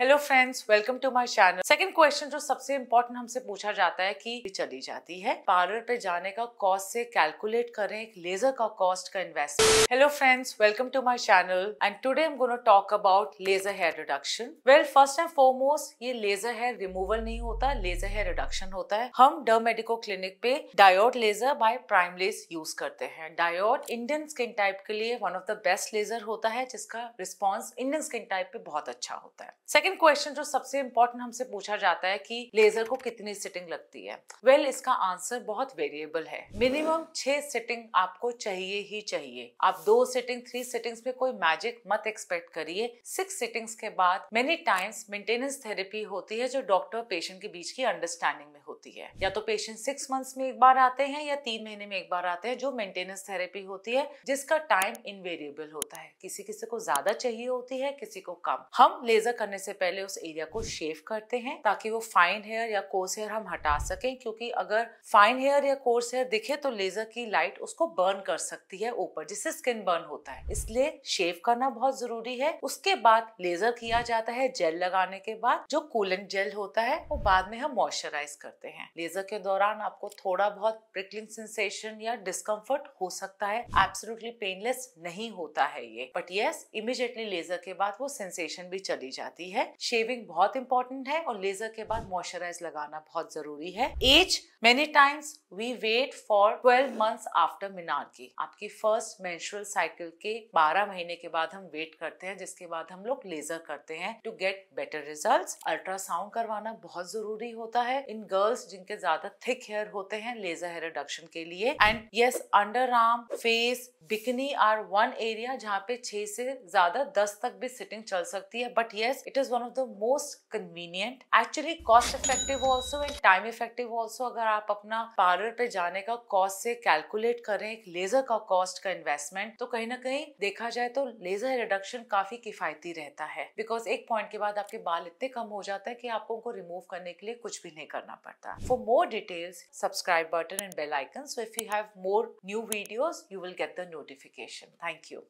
hello friends welcome to my channel second question जो सबसे important हमसे पूछा जाता है कि चली जाती है पार्लर पे जाने का कॉस्ट से कैलकुलेट करें एक लेजर का कॉस्ट का investment hello friends welcome to my channel and today I'm gonna talk about laser hair reduction well first and foremost ये लेजर हेयर रिमूवल नहीं होता लेजर हेयर रिडक्शन होता है हम डर मेडिको क्लिनिक पे diode laser by Primelase use करते हैं डायोड इंडियन स्किन टाइप के लिए one of the best laser होता है जिसका रिस्पॉन्स इंडियन स्किन टाइप पे बहुत अच्छा होता है सेकेंड सेकेंड क्वेश्चन जो सबसे इंपॉर्टेंट हमसे पूछा जाता है कि लेजर को कितनी सिटिंग लगती है वेल well, इसका आंसर बहुत वेरिएबल है मिनिमम छह सिटिंग आपको चाहिए ही चाहिए आप दो सिटिंग थ्री सिटिंग्स में कोई मैजिक मत एक्सपेक्ट करिए सिक्स सिटिंग्स के बाद मेनी टाइम्स मेंटेनेंस थेरेपी होती है जो डॉक्टर पेशेंट के बीच की अंडरस्टैंडिंग में होती है या तो पेशेंट सिक्स मंथ्स में एक बार आते हैं या तीन महीने में एक बार आते हैं जो मेंटेनेंस थेरेपी होती है जिसका टाइम इनवेरिएबल होता है किसी किसी को ज्यादा चाहिए होती है किसी को कम हम लेजर करने से पहले उस एरिया को शेव करते हैं ताकि वो फाइन हेयर या कोर्स हेयर हम हटा सकें क्योंकि अगर फाइन हेयर या कोर्स हेयर दिखे तो लेजर की लाइट उसको बर्न कर सकती है ऊपर जिससे स्किन बर्न होता है इसलिए शेव करना बहुत जरूरी है उसके बाद लेजर किया जाता है जेल लगाने के बाद जो कूलेंट जेल होता है वो बाद में हम मॉइस्चराइज करते हैं लेजर के दौरान आपको थोड़ा बहुत प्रिकलिंग सेंसेशन या डिस्कम्फर्ट हो सकता है एब्सोलूटली पेनलेस नहीं होता है ये बट यस इमिजिएटली लेजर के बाद वो सेंसेशन भी चली जाती है शेविंग बहुत इंपॉर्टेंट है और लेजर के बाद मॉइस्चराइज लगाना बहुत जरूरी है as many times we wait for twelve months after menarche की आपकी फर्स्ट मेंस्ट्रुअल साइकिल के बारह महीने के बाद हम वेट करते हैं जिसके बाद हम लोग लेजर करते हैं to get better result ultrasound करवाना बहुत जरूरी होता है इन गर्ल्स जिनके ज्यादा थिक हेयर होते हैं लेजर हेयर रिडक्शन के लिए and yes underarm face bikini are one area जहाँ पे छह से ज्यादा दस तक भी सिटिंग चल सकती है but yes it is one one of the most convenient actually cost effective also and time effective also अगर आप अपना पार्लर पे जाने का कॉस्ट से कैलकुलेट करें एक लेजर का कॉस्ट का इन्वेस्टमेंट तो कहीं ना कहीं देखा जाए तो लेजर रिडक्शन काफी किफायती रहता है बिकॉज एक पॉइंट के बाद आपके बाल इतने कम हो जाते हैं कि आपको उनको रिमूव करने के लिए कुछ भी नहीं करना पड़ता for more details subscribe button and bell icon so if you have more new videos you will get the notification thank you